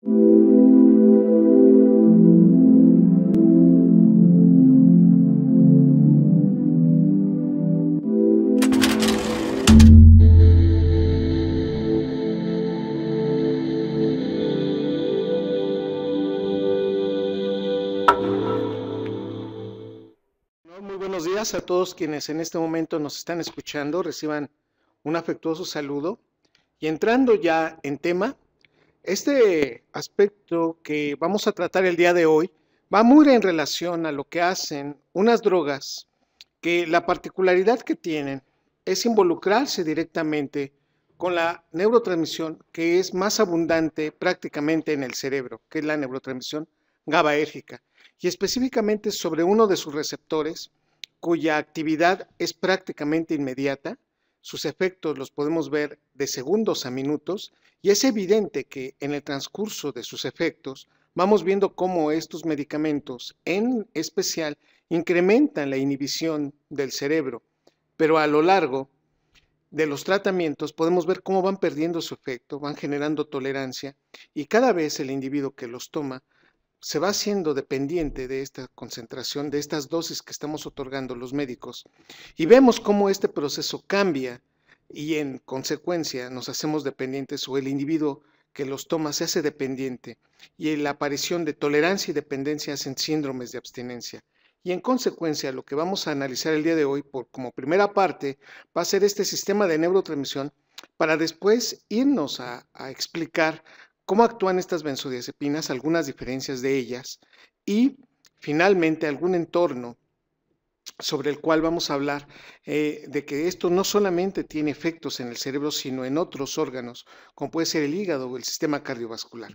Muy buenos días a todos quienes en este momento nos están escuchando. Reciban un afectuoso saludo. Y entrando ya en tema, este aspecto que vamos a tratar el día de hoy va muy en relación a lo que hacen unas drogas que la particularidad que tienen es involucrarse directamente con la neurotransmisión que es más abundante prácticamente en el cerebro, que es la neurotransmisión GABAérgica, y específicamente sobre uno de sus receptores cuya actividad es prácticamente inmediata sus efectos los podemos ver de segundos a minutos y es evidente que en el transcurso de sus efectos vamos viendo cómo estos medicamentos en especial incrementan la inhibición del cerebro, pero a lo largo de los tratamientos podemos ver cómo van perdiendo su efecto, van generando tolerancia y cada vez el individuo que los toma se va haciendo dependiente de esta concentración, de estas dosis que estamos otorgando los médicos, y vemos cómo este proceso cambia y en consecuencia nos hacemos dependientes o el individuo que los toma se hace dependiente y la aparición de tolerancia y dependencia hacen síndromes de abstinencia. Y en consecuencia, lo que vamos a analizar el día de hoy por, como primera parte va a ser este sistema de neurotransmisión para después irnos a explicar cómo actúan estas benzodiazepinas, algunas diferencias de ellas y finalmente algún entorno sobre el cual vamos a hablar eh, de que esto no solamente tiene efectos en el cerebro, sino en otros órganos, como puede ser el hígado o el sistema cardiovascular.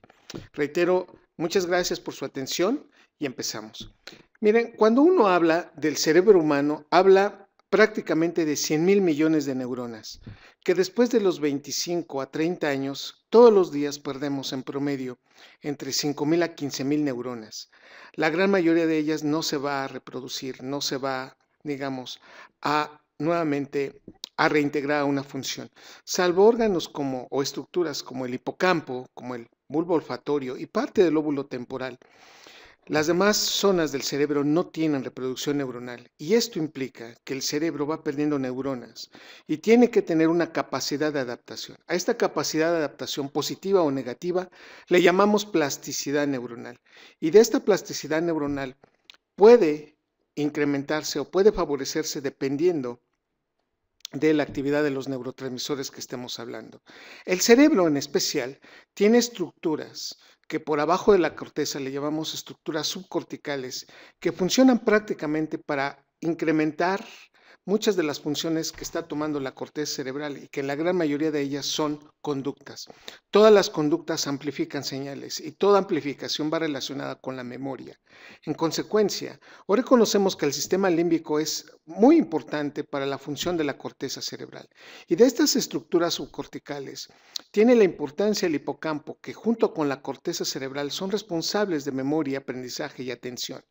Reitero, muchas gracias por su atención y empezamos. Miren, cuando uno habla del cerebro humano, habla prácticamente de 100 mil millones de neuronas, que después de los 25 a 30 años, todos los días perdemos en promedio entre 5 mil a 15 mil neuronas. La gran mayoría de ellas no se va a reproducir, no se va, digamos, a nuevamente a reintegrar una función, salvo órganos como o estructuras como el hipocampo, como el bulbo olfatorio y parte del lóbulo temporal. Las demás zonas del cerebro no tienen reproducción neuronal y esto implica que el cerebro va perdiendo neuronas y tiene que tener una capacidad de adaptación. A esta capacidad de adaptación positiva o negativa le llamamos plasticidad neuronal y de esta plasticidad neuronal puede incrementarse o puede favorecerse dependiendo de la actividad de los neurotransmisores que estemos hablando. El cerebro en especial tiene estructuras que por abajo de la corteza le llamamos estructuras subcorticales, que funcionan prácticamente para incrementar muchas de las funciones que está tomando la corteza cerebral y que la gran mayoría de ellas son conductas. Todas las conductas amplifican señales y toda amplificación va relacionada con la memoria. En consecuencia, hoy conocemos que el sistema límbico es muy importante para la función de la corteza cerebral. Y de estas estructuras subcorticales, tiene la importancia el hipocampo, que junto con la corteza cerebral son responsables de memoria, aprendizaje y atención.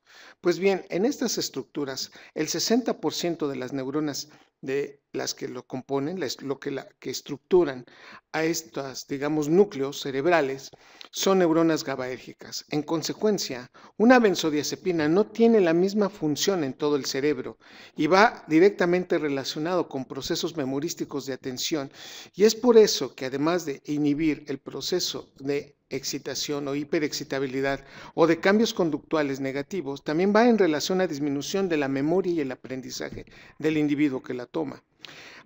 Pues bien, en estas estructuras, el 60% de las neuronas de las que lo componen, lo que, estructuran a estos, digamos, núcleos cerebrales, son neuronas GABAérgicas. En consecuencia, una benzodiazepina no tiene la misma función en todo el cerebro y va directamente relacionado con procesos memorísticos de atención. Y es por eso que además de inhibir el proceso de excitación o hiperexcitabilidad o de cambios conductuales negativos, también va en relación a disminución de la memoria y el aprendizaje del individuo que la toma.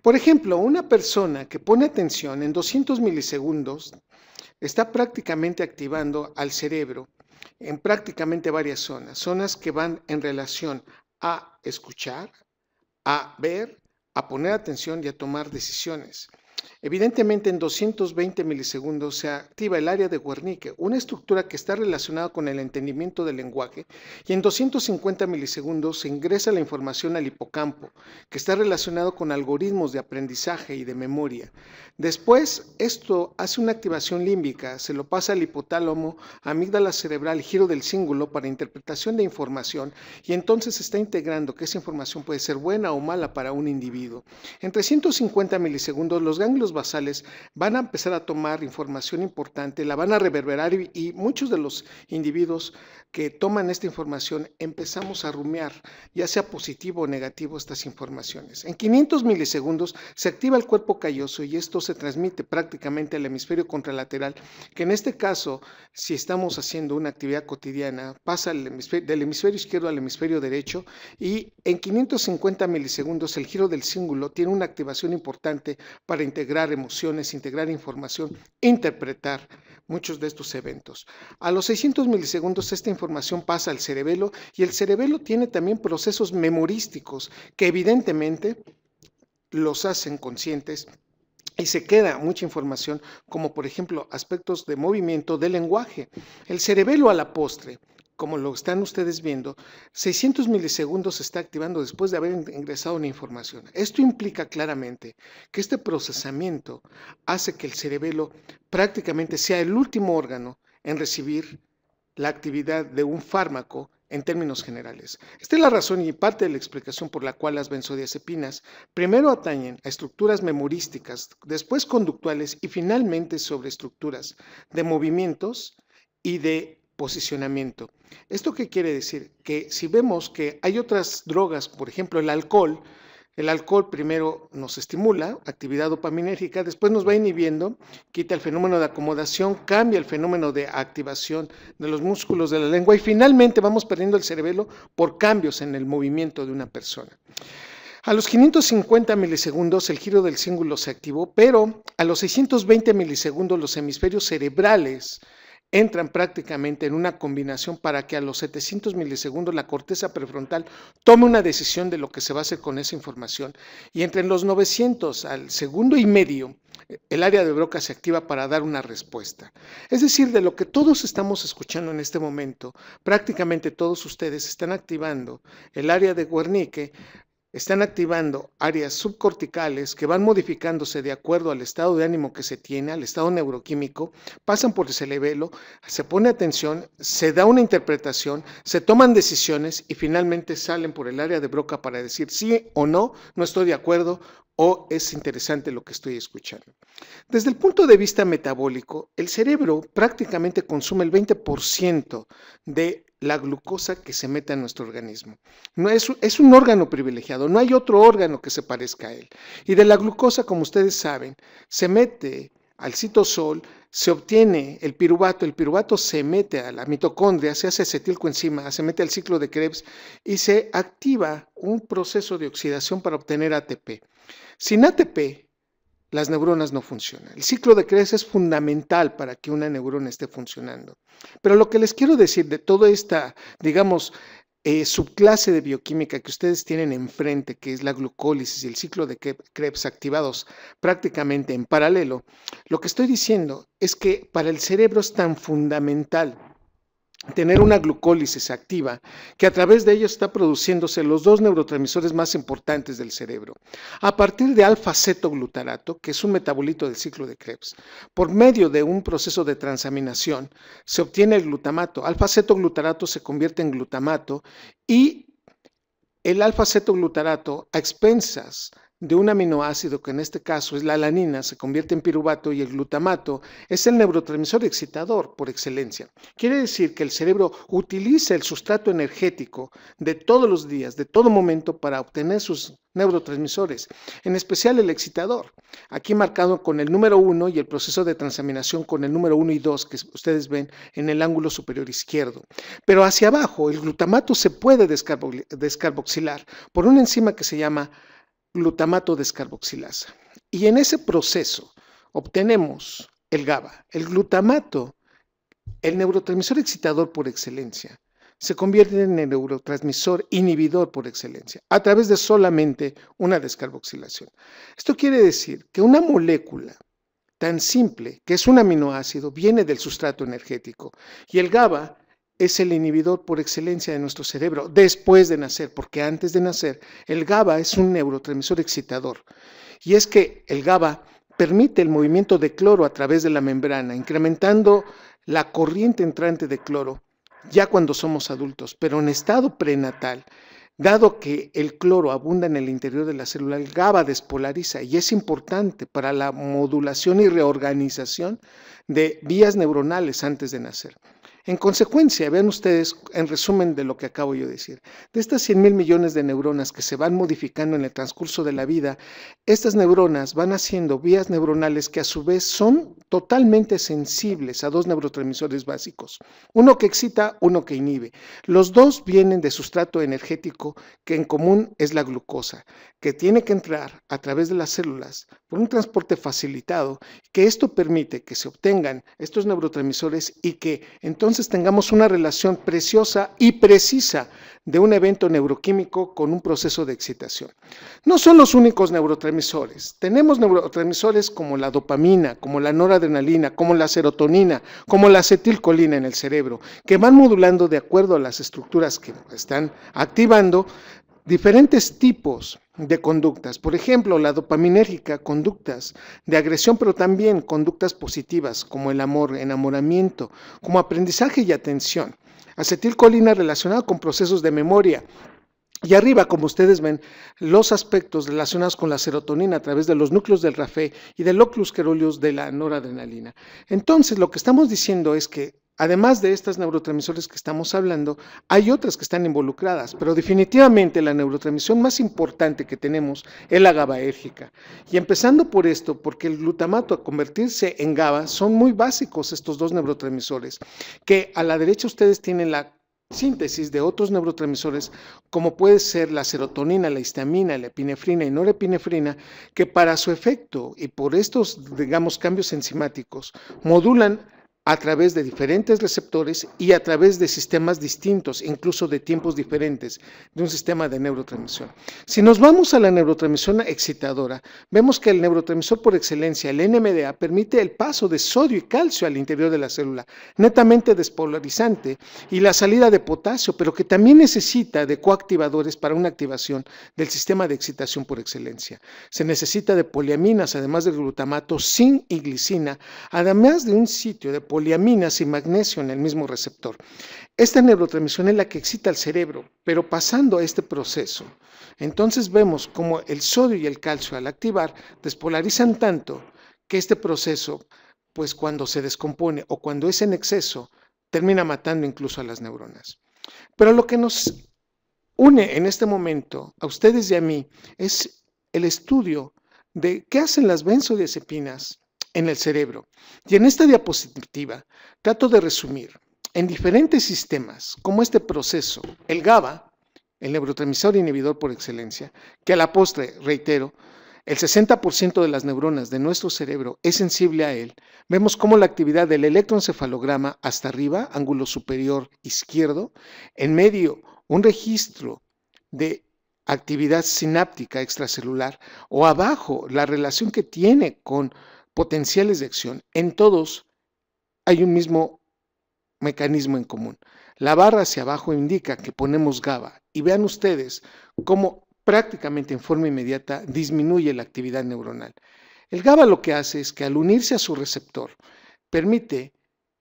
Por ejemplo, una persona que pone atención en 200 milisegundos está prácticamente activando al cerebro en prácticamente varias zonas, zonas que van en relación a escuchar, a ver, a poner atención y a tomar decisiones. Evidentemente, en 220 milisegundos se activa el área de Guernica, una estructura que está relacionada con el entendimiento del lenguaje, y en 250 milisegundos se ingresa la información al hipocampo, que está relacionado con algoritmos de aprendizaje y de memoria. Después, esto hace una activación límbica, se lo pasa al hipotálamo, amígdala cerebral, giro del cíngulo para interpretación de información, y entonces se está integrando que esa información puede ser buena o mala para un individuo. En 350 milisegundos, los ganglios los basales van a empezar a tomar información importante, la van a reverberar y, muchos de los individuos que toman esta información empezamos a rumiar, ya sea positivo o negativo, estas informaciones. En 500 milisegundos se activa el cuerpo calloso y esto se transmite prácticamente al hemisferio contralateral, que en este caso, si estamos haciendo una actividad cotidiana, pasa del hemisferio izquierdo al hemisferio derecho y en 550 milisegundos el giro del cíngulo tiene una activación importante para integrar integrar emociones, integrar información, interpretar muchos de estos eventos. A los 600 milisegundos esta información pasa al cerebelo y el cerebelo tiene también procesos memorísticos que evidentemente los hacen conscientes y se queda mucha información como por ejemplo aspectos de movimiento del lenguaje. El cerebelo a la postre como lo están ustedes viendo, 600 milisegundos se está activando después de haber ingresado una información. Esto implica claramente que este procesamiento hace que el cerebelo prácticamente sea el último órgano en recibir la actividad de un fármaco en términos generales. Esta es la razón y parte de la explicación por la cual las benzodiazepinas primero atañen a estructuras memorísticas, después conductuales y finalmente sobre estructuras de movimientos y de posicionamiento. ¿Esto qué quiere decir? Que si vemos que hay otras drogas, por ejemplo el alcohol, el alcohol primero nos estimula, actividad dopaminérgica, después nos va inhibiendo, quita el fenómeno de acomodación, cambia el fenómeno de activación de los músculos de la lengua y finalmente vamos perdiendo el cerebelo por cambios en el movimiento de una persona. A los 550 milisegundos el giro del cíngulo se activó, pero a los 620 milisegundos los hemisferios cerebrales entran prácticamente en una combinación para que a los 700 milisegundos la corteza prefrontal tome una decisión de lo que se va a hacer con esa información. Y entre los 900 al segundo y medio, el área de Broca se activa para dar una respuesta. Es decir, de lo que todos estamos escuchando en este momento, prácticamente todos ustedes están activando el área de Guernique están activando áreas subcorticales que van modificándose de acuerdo al estado de ánimo que se tiene, al estado neuroquímico, pasan por el cerebelo, se pone atención, se da una interpretación, se toman decisiones y finalmente salen por el área de broca para decir sí o no, no estoy de acuerdo o es interesante lo que estoy escuchando. Desde el punto de vista metabólico, el cerebro prácticamente consume el 20% de la glucosa que se mete a nuestro organismo. No es, un órgano privilegiado, no hay otro órgano que se parezca a él. Y de la glucosa, como ustedes saben, se mete al citosol, se obtiene el piruvato, el piruvato se mete a la mitocondria, se hace acetilcoenzima, se mete al ciclo de Krebs y se activa un proceso de oxidación para obtener ATP. Sin ATP, las neuronas no funcionan. El ciclo de Krebs es fundamental para que una neurona esté funcionando. Pero lo que les quiero decir de toda esta, digamos, eh, subclase de bioquímica que ustedes tienen enfrente, que es la glucólisis y el ciclo de Krebs activados prácticamente en paralelo, lo que estoy diciendo es que para el cerebro es tan fundamental tener una glucólisis activa, que a través de ello está produciéndose los dos neurotransmisores más importantes del cerebro, a partir de alfa-cetoglutarato, que es un metabolito del ciclo de Krebs. Por medio de un proceso de transaminación se obtiene el glutamato. Alfa-cetoglutarato se convierte en glutamato y el alfa-cetoglutarato, a expensas de un aminoácido, que en este caso es la alanina, se convierte en piruvato y el glutamato es el neurotransmisor excitador por excelencia. Quiere decir que el cerebro utiliza el sustrato energético de todos los días, de todo momento, para obtener sus neurotransmisores, en especial el excitador, aquí marcado con el número 1 y el proceso de transaminación con el número 1 y 2 que ustedes ven en el ángulo superior izquierdo. Pero hacia abajo, el glutamato se puede descarboxilar por una enzima que se llama glutamato descarboxilasa. Y en ese proceso obtenemos el GABA. El glutamato, el neurotransmisor excitador por excelencia, se convierte en el neurotransmisor inhibidor por excelencia, a través de solamente una descarboxilación. Esto quiere decir que una molécula tan simple, que es un aminoácido, viene del sustrato energético. Y el GABA es el inhibidor por excelencia de nuestro cerebro después de nacer, porque antes de nacer el GABA es un neurotransmisor excitador. Y es que el GABA permite el movimiento de cloro a través de la membrana, incrementando la corriente entrante de cloro ya cuando somos adultos, pero en estado prenatal. Dado que el cloro abunda en el interior de la célula, el GABA despolariza y es importante para la modulación y reorganización de vías neuronales antes de nacer. En consecuencia, vean ustedes, en resumen de lo que acabo yo de decir, de estas 100 mil millones de neuronas que se van modificando en el transcurso de la vida, estas neuronas van haciendo vías neuronales que a su vez son totalmente sensibles a dos neurotransmisores básicos, uno que excita, uno que inhibe. Los dos vienen de sustrato energético que en común es la glucosa, que tiene que entrar a través de las células por un transporte facilitado, que esto permite que se obtengan estos neurotransmisores y que entonces tengamos una relación preciosa y precisa de un evento neuroquímico con un proceso de excitación. No son los únicos neurotransmisores. Tenemos neurotransmisores como la dopamina, como la noradrenalina, como la serotonina, como la acetilcolina en el cerebro, que van modulando de acuerdo a las estructuras que están activando diferentes tipos de conductas. Por ejemplo, la dopaminérgica, conductas de agresión, pero también conductas positivas como el amor, enamoramiento, como aprendizaje y atención. Acetilcolina relacionada con procesos de memoria, y arriba, como ustedes ven, los aspectos relacionados con la serotonina a través de los núcleos del RAFE y del locus de la noradrenalina. Entonces, lo que estamos diciendo es que Además de estas neurotransmisores que estamos hablando, hay otras que están involucradas, pero definitivamente la neurotransmisión más importante que tenemos es la GABAérgica. Y empezando por esto, porque el glutamato a convertirse en GABA son muy básicos estos dos neurotransmisores, que a la derecha ustedes tienen la síntesis de otros neurotransmisores como puede ser la serotonina, la histamina, la epinefrina y norepinefrina, que para su efecto y por estos, digamos, cambios enzimáticos modulan a través de diferentes receptores y a través de sistemas distintos, incluso de tiempos diferentes, de un sistema de neurotransmisión. Si nos vamos a la neurotransmisión excitadora, vemos que el neurotransmisor por excelencia, el NMDA, permite el paso de sodio y calcio al interior de la célula, netamente despolarizante, y la salida de potasio, pero que también necesita de coactivadores para una activación del sistema de excitación por excelencia. Se necesita de poliaminas, además del glutamato, sin y glicina, además de un sitio de poliaminas y magnesio en el mismo receptor. Esta neurotransmisión es la que excita al cerebro, pero pasando a este proceso, entonces vemos como el sodio y el calcio al activar despolarizan tanto que este proceso, pues cuando se descompone o cuando es en exceso, termina matando incluso a las neuronas. Pero lo que nos une en este momento a ustedes y a mí es el estudio de qué hacen las benzodiazepinas en el cerebro. Y en esta diapositiva trato de resumir en diferentes sistemas cómo este proceso, el GABA, el neurotransmisor inhibidor por excelencia, que a la postre, reitero, el 60% de las neuronas de nuestro cerebro es sensible a él, vemos cómo la actividad del electroencefalograma hasta arriba, ángulo superior izquierdo, en medio un registro de actividad sináptica extracelular o abajo la relación que tiene con potenciales de acción. En todos hay un mismo mecanismo en común. La barra hacia abajo indica que ponemos GABA y vean ustedes cómo prácticamente en forma inmediata disminuye la actividad neuronal. El GABA lo que hace es que al unirse a su receptor permite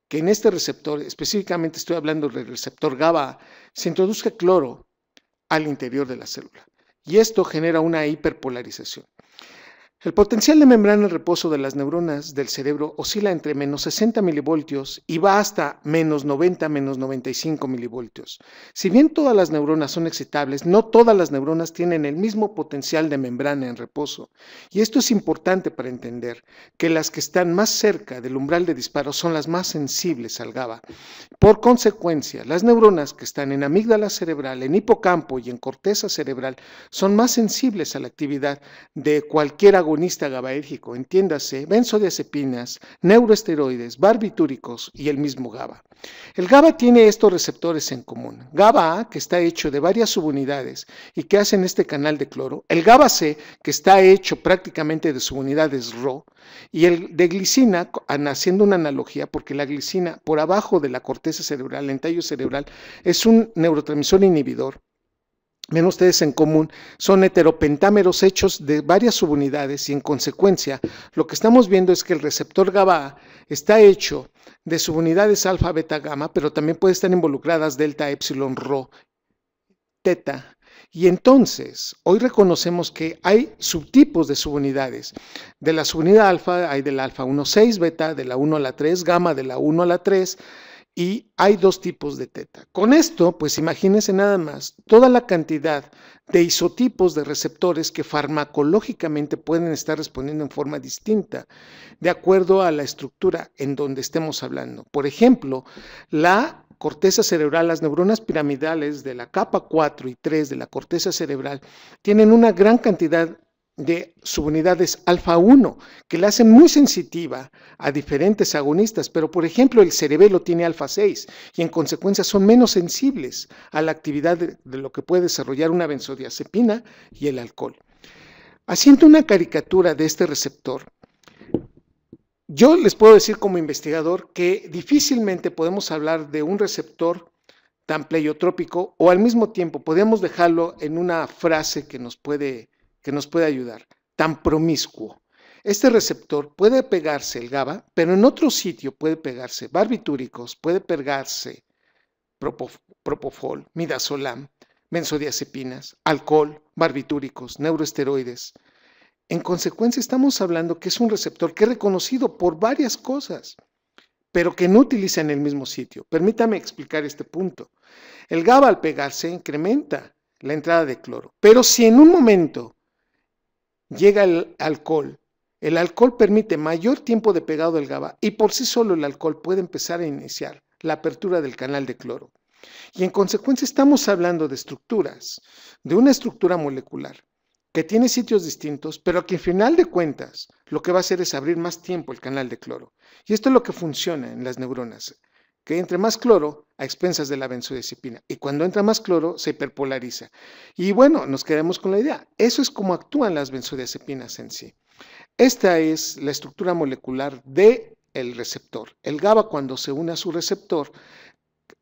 que en este receptor, específicamente estoy hablando del receptor GABA, se introduzca cloro al interior de la célula y esto genera una hiperpolarización. El potencial de membrana en reposo de las neuronas del cerebro oscila entre menos 60 milivoltios y va hasta menos 90, menos 95 milivoltios. Si bien todas las neuronas son excitables, no todas las neuronas tienen el mismo potencial de membrana en reposo. Y esto es importante para entender que las que están más cerca del umbral de disparo son las más sensibles al GABA. Por consecuencia, las neuronas que están en amígdala cerebral, en hipocampo y en corteza cerebral son más sensibles a la actividad de cualquier agudo agonista GABAérgico, entiéndase, benzodiazepinas, neuroesteroides, barbitúricos y el mismo GABA. El GABA tiene estos receptores en común. GABA A, que está hecho de varias subunidades y que hacen este canal de cloro. El GABA C, que está hecho prácticamente de subunidades RO. Y el de glicina, haciendo una analogía, porque la glicina por abajo de la corteza cerebral, el entallo cerebral, es un neurotransmisor inhibidor ven ustedes en común, son heteropentámeros hechos de varias subunidades y en consecuencia lo que estamos viendo es que el receptor GABA está hecho de subunidades alfa, beta, gamma, pero también puede estar involucradas delta, epsilon, rho, teta. Y entonces, hoy reconocemos que hay subtipos de subunidades. De la subunidad alfa hay de la alfa 1 6, beta, de la 1 a la 3, gamma, de la 1 a la 3, y hay dos tipos de teta. Con esto, pues imagínense nada más toda la cantidad de isotipos de receptores que farmacológicamente pueden estar respondiendo en forma distinta de acuerdo a la estructura en donde estemos hablando. Por ejemplo, la corteza cerebral, las neuronas piramidales de la capa 4 y 3 de la corteza cerebral tienen una gran cantidad de subunidades alfa 1, que la hacen muy sensitiva a diferentes agonistas, pero por ejemplo el cerebelo tiene alfa 6 y en consecuencia son menos sensibles a la actividad de, lo que puede desarrollar una benzodiazepina y el alcohol. Haciendo una caricatura de este receptor, yo les puedo decir como investigador que difícilmente podemos hablar de un receptor tan pleiotrópico o al mismo tiempo podemos dejarlo en una frase que nos puede que nos puede ayudar, tan promiscuo. Este receptor puede pegarse el GABA, pero en otro sitio puede pegarse barbitúricos, puede pegarse propofol, midazolam, benzodiazepinas, alcohol, barbitúricos, neuroesteroides. En consecuencia, estamos hablando que es un receptor que es reconocido por varias cosas, pero que no utiliza en el mismo sitio. Permítame explicar este punto. El GABA al pegarse incrementa la entrada de cloro, pero si en un momento llega el alcohol. El alcohol permite mayor tiempo de pegado del GABA y por sí solo el alcohol puede empezar a iniciar la apertura del canal de cloro. Y en consecuencia estamos hablando de estructuras, de una estructura molecular que tiene sitios distintos, pero que al final de cuentas lo que va a hacer es abrir más tiempo el canal de cloro. Y esto es lo que funciona en las neuronas que entre más cloro a expensas de la benzodiazepina. Y cuando entra más cloro, se hiperpolariza. Y bueno, nos quedamos con la idea. Eso es como actúan las benzodiazepinas en sí. Esta es la estructura molecular del el receptor. El GABA cuando se une a su receptor,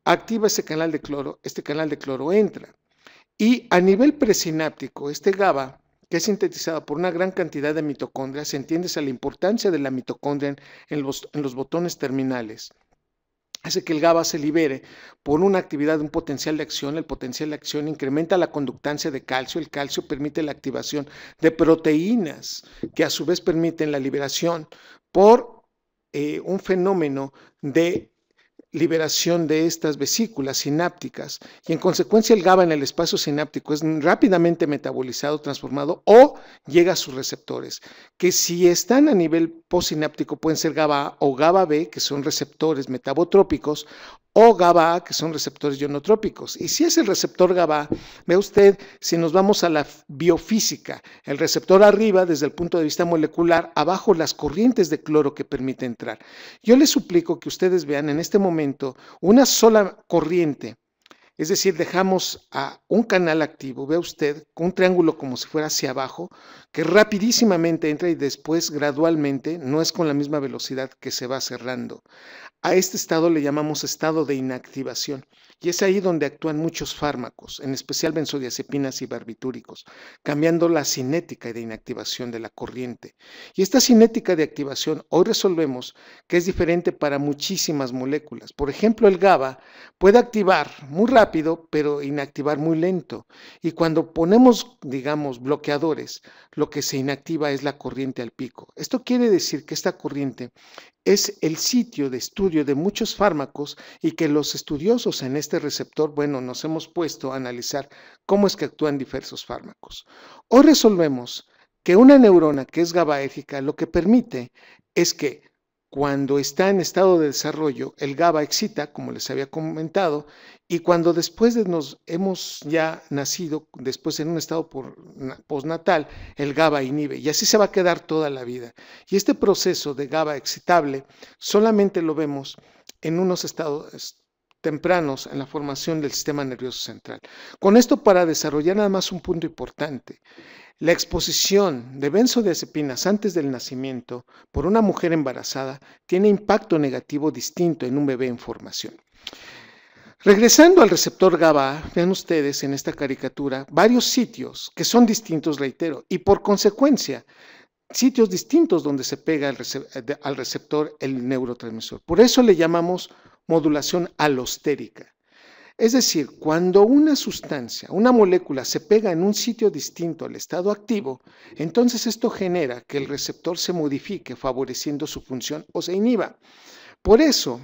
activa ese canal de cloro, este canal de cloro entra. Y a nivel presináptico, este GABA, que es sintetizado por una gran cantidad de mitocondrias, entiendes a la importancia de la mitocondria en los botones terminales hace que el GABA se libere por una actividad de un potencial de acción. El potencial de acción incrementa la conductancia de calcio. El calcio permite la activación de proteínas que a su vez permiten la liberación por eh, un fenómeno de liberación de estas vesículas sinápticas y en consecuencia el GABA en el espacio sináptico es rápidamente metabolizado, transformado o llega a sus receptores, que si están a nivel postsináptico pueden ser GABA A o GABA B, que son receptores metabotrópicos, o GABA, que son receptores ionotrópicos. Y si es el receptor GABA, ve usted, si nos vamos a la biofísica, el receptor arriba desde el punto de vista molecular, abajo las corrientes de cloro que permite entrar. Yo les suplico que ustedes vean en este momento una sola corriente, es decir, dejamos a un canal activo, ve usted, con un triángulo como si fuera hacia abajo, que rapidísimamente entra y después gradualmente, no es con la misma velocidad que se va cerrando. A este estado le llamamos estado de inactivación. Y es ahí donde actúan muchos fármacos, en especial benzodiazepinas y barbitúricos, cambiando la cinética de inactivación de la corriente. Y esta cinética de activación hoy resolvemos que es diferente para muchísimas moléculas. Por ejemplo, el GABA puede activar muy rápido, pero inactivar muy lento. Y cuando ponemos, digamos, bloqueadores, lo que se inactiva es la corriente al pico. Esto quiere decir que esta corriente es el sitio de estudio de muchos fármacos y que los estudiosos en este receptor, bueno, nos hemos puesto a analizar cómo es que actúan diversos fármacos. Hoy resolvemos que una neurona que es GABAérgica lo que permite es que cuando está en estado de desarrollo, el GABA excita, como les había comentado, y cuando después de nos hemos ya nacido, después en un estado postnatal, el GABA inhibe, y así se va a quedar toda la vida. Y este proceso de GABA excitable solamente lo vemos en unos estados tempranos en la formación del sistema nervioso central. Con esto para desarrollar nada más un punto importante. La exposición de benzodiazepinas antes del nacimiento por una mujer embarazada tiene impacto negativo distinto en un bebé en formación. Regresando al receptor GABA, vean ustedes en esta caricatura varios sitios que son distintos, reitero, y por consecuencia, sitios distintos donde se pega al receptor el neurotransmisor. Por eso le llamamos modulación alostérica. Es decir, cuando una sustancia, una molécula se pega en un sitio distinto al estado activo, entonces esto genera que el receptor se modifique favoreciendo su función o se inhiba. Por eso,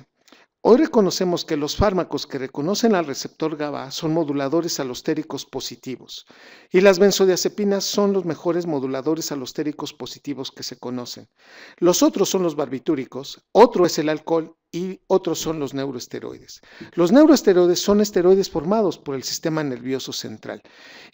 Hoy reconocemos que los fármacos que reconocen al receptor GABA son moduladores alostéricos positivos y las benzodiazepinas son los mejores moduladores alostéricos positivos que se conocen. Los otros son los barbitúricos, otro es el alcohol y otros son los neuroesteroides. Los neuroesteroides son esteroides formados por el sistema nervioso central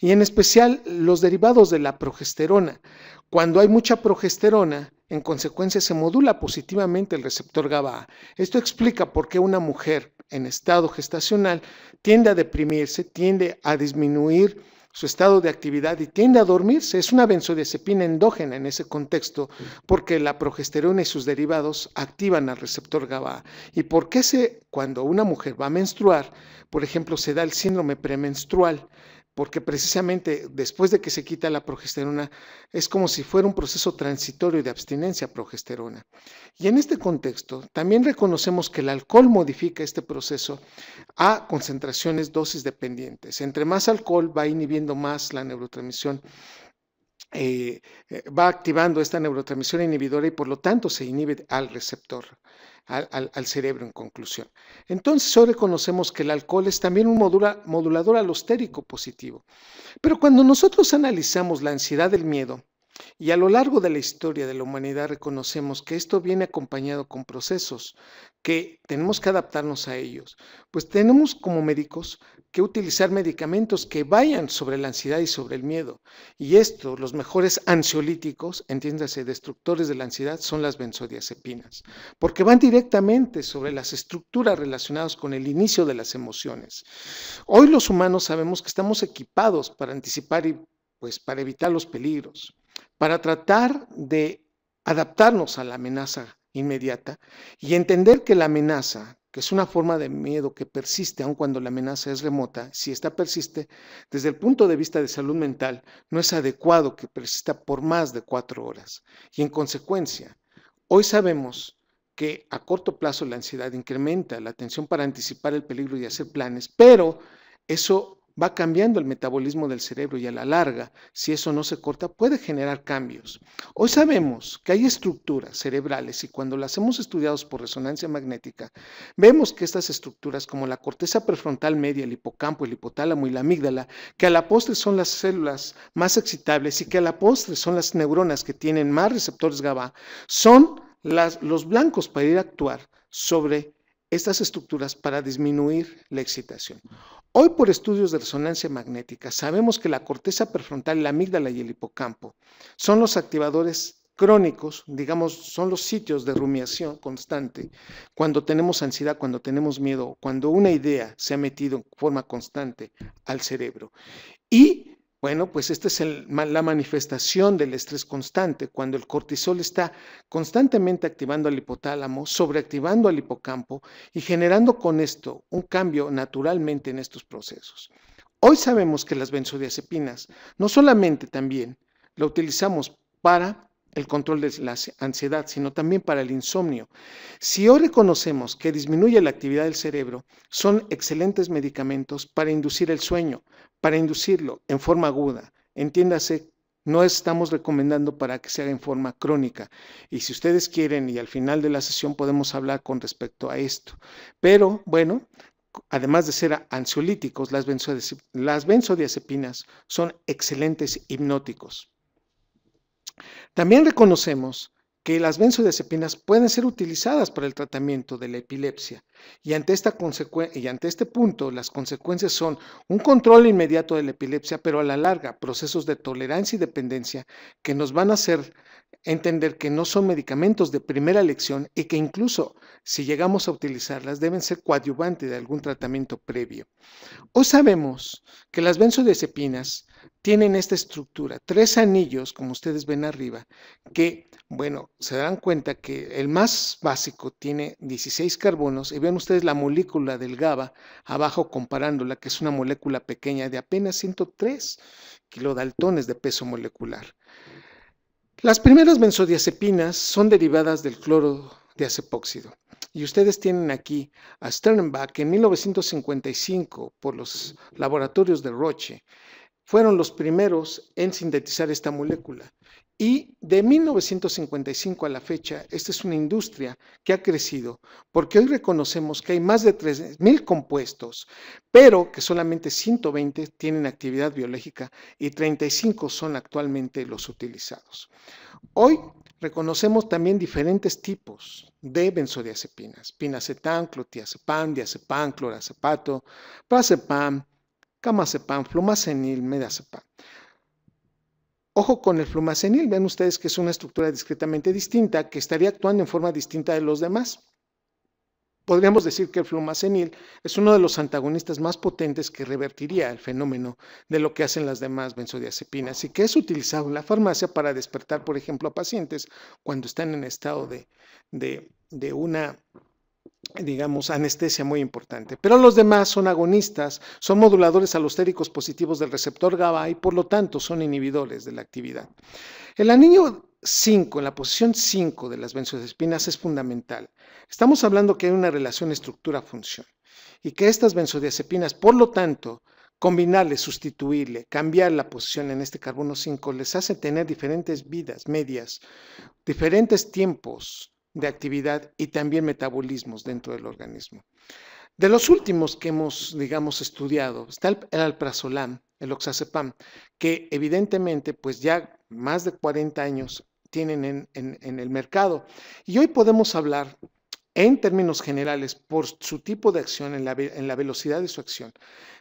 y en especial los derivados de la progesterona. Cuando hay mucha progesterona, en consecuencia, se modula positivamente el receptor GABA. Esto explica por qué una mujer en estado gestacional tiende a deprimirse, tiende a disminuir su estado de actividad y tiende a dormirse. Es una benzodiazepina endógena en ese contexto porque la progesterona y sus derivados activan al receptor GABA. ¿Y por qué se, cuando una mujer va a menstruar, por ejemplo, se da el síndrome premenstrual? porque precisamente después de que se quita la progesterona es como si fuera un proceso transitorio de abstinencia progesterona. Y en este contexto también reconocemos que el alcohol modifica este proceso a concentraciones dosis dependientes. Entre más alcohol va inhibiendo más la neurotransmisión eh, eh, va activando esta neurotransmisión inhibidora y por lo tanto se inhibe al receptor al, cerebro en conclusión. Entonces, hoy reconocemos que el alcohol es también un modulador alostérico positivo. Pero cuando nosotros analizamos la ansiedad del miedo, y a lo largo de la historia de la humanidad reconocemos que esto viene acompañado con procesos que tenemos que adaptarnos a ellos. Pues tenemos como médicos que utilizar medicamentos que vayan sobre la ansiedad y sobre el miedo. Y esto, los mejores ansiolíticos, entiéndase, destructores de la ansiedad, son las benzodiazepinas, porque van directamente sobre las estructuras relacionadas con el inicio de las emociones. Hoy los humanos sabemos que estamos equipados para anticipar y pues para evitar los peligros para tratar de adaptarnos a la amenaza inmediata y entender que la amenaza, que es una forma de miedo que persiste aun cuando la amenaza es remota, si esta persiste, desde el punto de vista de salud mental, no es adecuado que persista por más de cuatro horas. Y en consecuencia, hoy sabemos que a corto plazo la ansiedad incrementa la atención para anticipar el peligro y hacer planes, pero eso va cambiando el metabolismo del cerebro y a la larga, si eso no se corta, puede generar cambios. Hoy sabemos que hay estructuras cerebrales y cuando las hemos estudiado por resonancia magnética, vemos que estas estructuras como la corteza prefrontal media, el hipocampo, el hipotálamo y la amígdala, que a la postre son las células más excitables y que a la postre son las neuronas que tienen más receptores GABA, son los blancos para ir a actuar sobre estas estructuras para disminuir la excitación. Hoy por estudios de resonancia magnética sabemos que la corteza prefrontal, la amígdala y el hipocampo son los activadores crónicos, digamos, son los sitios de rumiación constante, cuando tenemos ansiedad, cuando tenemos miedo, cuando una idea se ha metido en forma constante al cerebro. Y bueno, pues esta es la manifestación del estrés constante, cuando el cortisol está constantemente activando al hipotálamo, sobreactivando al hipocampo y generando con esto un cambio naturalmente en estos procesos. Hoy sabemos que las benzodiazepinas no solamente también lo utilizamos para el control de la ansiedad, sino también para el insomnio. Si hoy reconocemos que disminuye la actividad del cerebro, son excelentes medicamentos para inducir el sueño, para inducirlo en forma aguda. Entiéndase no estamos recomendando para que se haga en forma crónica. Y si ustedes quieren, y al final de la sesión podemos hablar con respecto a esto. Pero bueno, además de ser ansiolíticos, las, benzodiazepinas son excelentes hipnóticos. También reconocemos que las benzodiazepinas pueden ser utilizadas para el tratamiento de la epilepsia y ante, esta y ante este punto las consecuencias son un control inmediato de la epilepsia, pero a la larga procesos de tolerancia y dependencia que nos van a hacer entender que no son medicamentos de primera elección y que incluso si llegamos a utilizarlas deben ser coadyuvantes de algún tratamiento previo. ¿O sabemos que las benzodiazepinas tienen esta estructura, tres anillos, como ustedes ven arriba, que, bueno, se darán cuenta que el más básico tiene 16 carbonos y vean ustedes la molécula del GABA abajo comparándola, que es una molécula pequeña de apenas 103 kilodaltones de peso molecular. Las primeras benzodiazepinas son derivadas del cloro de acepóxido. Y ustedes tienen aquí a Sternbach en 1955 por los laboratorios de Roche. Fueron los primeros en sintetizar esta molécula. Y de 1955 a la fecha, esta es una industria que ha crecido, porque hoy reconocemos que hay más de 3.000 compuestos, pero que solamente 120 tienen actividad biológica y 35 son actualmente los utilizados. Hoy reconocemos también diferentes tipos de benzodiazepinas, pinacetán, clotiazepam, diazepam, clorazepato, prazepam, camazepam, flumacenil, medazepam. Ojo con el flumacenil, ven ustedes que es una estructura discretamente distinta que estaría actuando en forma distinta de los demás. Podríamos decir que el flumacenil es uno de los antagonistas más potentes que revertiría el fenómeno de lo que hacen las demás benzodiazepinas y que es utilizado en la farmacia para despertar, por ejemplo, a pacientes cuando están en estado de, de una digamos, anestesia muy importante. Pero los demás son agonistas, son moduladores alostéricos positivos del receptor GABA y por lo tanto son inhibidores de la actividad. El anillo 5, en la posición 5 de las benzodiazepinas es fundamental. Estamos hablando que hay una relación estructura-función y que estas benzodiazepinas, por lo tanto, combinarle, sustituirle, cambiar la posición en este carbono 5 les hace tener diferentes vidas medias, diferentes tiempos de actividad y también metabolismos dentro del organismo. De los últimos que hemos, digamos, estudiado, está el, alprazolam, el oxazepam, que evidentemente, pues ya más de 40 años tienen en, en el mercado. Y hoy podemos hablar en términos generales por su tipo de acción, en la, velocidad de su acción.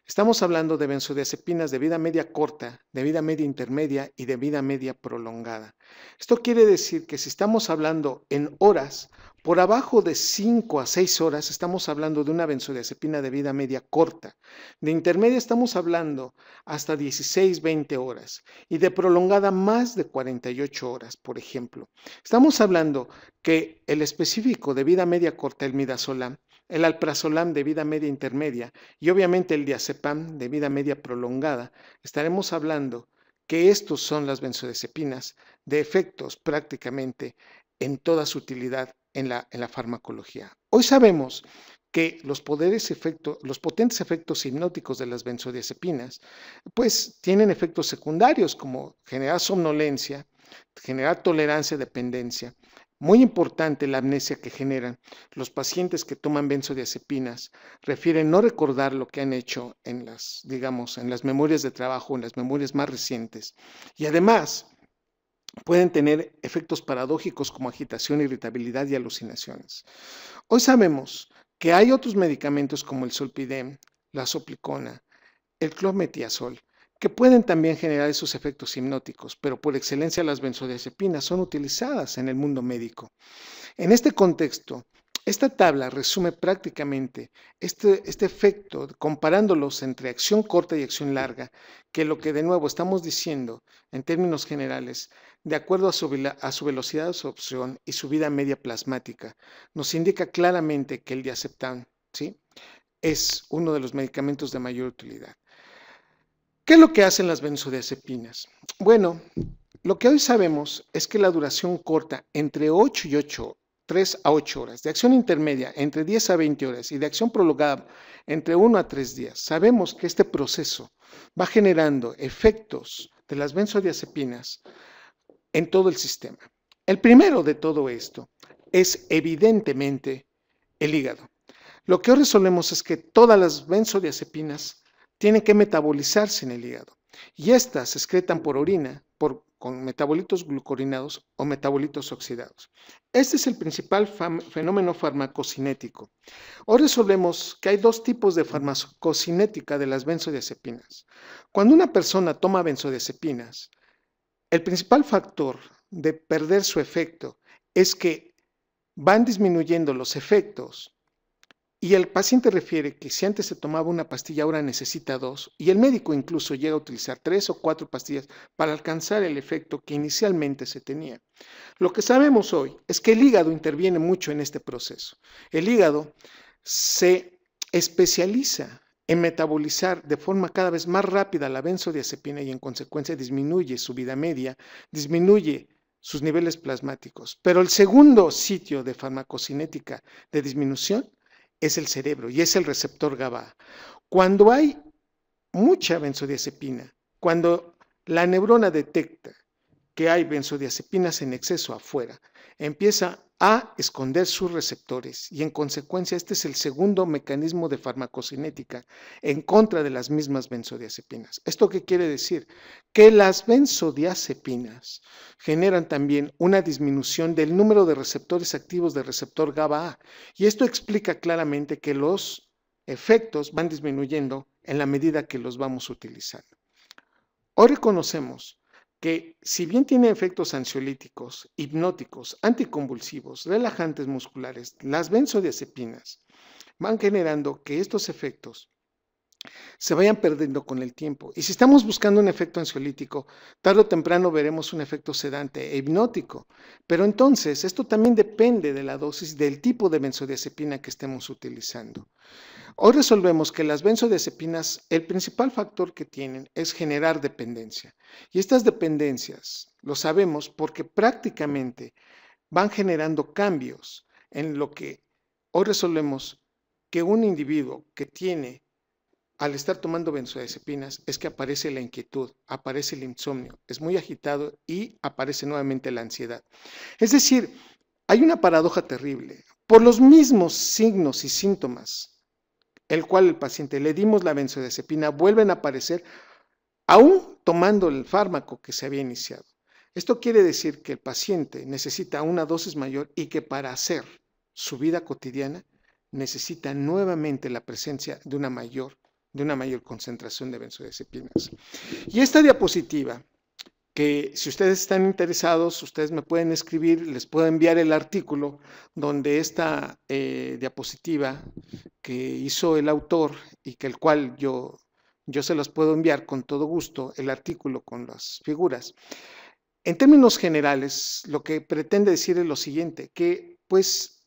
Estamos hablando de benzodiazepinas de vida media corta, de vida media intermedia y de vida media prolongada. Esto quiere decir que si estamos hablando en horas, por abajo de 5 a 6 horas estamos hablando de una benzodiazepina de vida media corta. De intermedia estamos hablando hasta 16, 20 horas y de prolongada más de 48 horas, por ejemplo. Estamos hablando que el específico de vida media corta, el midazolam, el alprazolam de vida media intermedia y obviamente el diazepam de vida media prolongada, estaremos hablando que estos son las benzodiazepinas de efectos prácticamente en toda su utilidad en la, farmacología. Hoy sabemos que los poderes efecto, los potentes efectos hipnóticos de las benzodiazepinas, pues tienen efectos secundarios como generar somnolencia, generar tolerancia, dependencia. Muy importante la amnesia que generan. Los pacientes que toman benzodiazepinas refieren no recordar lo que han hecho en las, digamos, en las memorias de trabajo, en las memorias más recientes. Y además, pueden tener efectos paradójicos como agitación, irritabilidad y alucinaciones. Hoy sabemos que hay otros medicamentos como el solpidem, la soplicona, el clometiazol, que pueden también generar esos efectos hipnóticos, pero por excelencia las benzodiazepinas son utilizadas en el mundo médico. En este contexto, esta tabla resume prácticamente este, este, efecto, comparándolos entre acción corta y acción larga, que lo que de nuevo estamos diciendo en términos generales de acuerdo a su, a su velocidad de absorción y su vida media plasmática, nos indica claramente que el diazepam ¿sí? es uno de los medicamentos de mayor utilidad. ¿Qué es lo que hacen las benzodiazepinas? Bueno, lo que hoy sabemos es que la duración corta entre 8 y 8 3 a 8 horas, de acción intermedia entre 10 a 20 horas y de acción prolongada entre 1 a 3 días. Sabemos que este proceso va generando efectos de las benzodiazepinas en todo el sistema. El primero de todo esto es evidentemente el hígado. Lo que hoy resolvemos es que todas las benzodiazepinas tienen que metabolizarse en el hígado y estas se excretan por orina con metabolitos glucorinados o metabolitos oxidados. Este es el principal fenómeno farmacocinético. Hoy resolvemos que hay dos tipos de farmacocinética de las benzodiazepinas. Cuando una persona toma benzodiazepinas, el principal factor de perder su efecto es que van disminuyendo los efectos y el paciente refiere que si antes se tomaba una pastilla, ahora necesita dos, y el médico incluso llega a utilizar tres o cuatro pastillas para alcanzar el efecto que inicialmente se tenía. Lo que sabemos hoy es que el hígado interviene mucho en este proceso. El hígado se especializa en metabolizar de forma cada vez más rápida la benzodiazepina y en consecuencia disminuye su vida media, disminuye sus niveles plasmáticos. Pero el segundo sitio de farmacocinética de disminución es el cerebro y es el receptor GABA. Cuando hay mucha benzodiazepina, cuando la neurona detecta que hay benzodiazepinas en exceso afuera, empieza a esconder sus receptores y en consecuencia este es el segundo mecanismo de farmacocinética en contra de las mismas benzodiazepinas. ¿Esto qué quiere decir? Que las benzodiazepinas generan también una disminución del número de receptores activos del receptor GABA-A y esto explica claramente que los efectos van disminuyendo en la medida que los vamos utilizando. Hoy reconocemos que si bien tiene efectos ansiolíticos, hipnóticos, anticonvulsivos, relajantes musculares, las benzodiazepinas van generando que estos efectos se vayan perdiendo con el tiempo. Y si estamos buscando un efecto ansiolítico, tarde o temprano veremos un efecto sedante e hipnótico. Pero entonces, esto también depende de la dosis del tipo de benzodiazepina que estemos utilizando. Hoy resolvemos que las benzodiazepinas, el principal factor que tienen es generar dependencia. Y estas dependencias, lo sabemos porque prácticamente van generando cambios en lo que hoy resolvemos que un individuo que tiene al estar tomando benzodiazepinas es que aparece la inquietud, aparece el insomnio, es muy agitado y aparece nuevamente la ansiedad. Es decir, hay una paradoja terrible. Por los mismos signos y síntomas, el cual el paciente le dimos la benzodiazepina, vuelven a aparecer aún tomando el fármaco que se había iniciado. Esto quiere decir que el paciente necesita una dosis mayor y que para hacer su vida cotidiana necesita nuevamente la presencia de una mayor de una mayor concentración de benzodiazepinas. Y esta diapositiva, que si ustedes están interesados, ustedes me pueden escribir, les puedo enviar el artículo donde esta eh, diapositiva que hizo el autor y que el cual yo, yo se los puedo enviar con todo gusto, el artículo con las figuras. En términos generales, lo que pretende decir es lo siguiente, que pues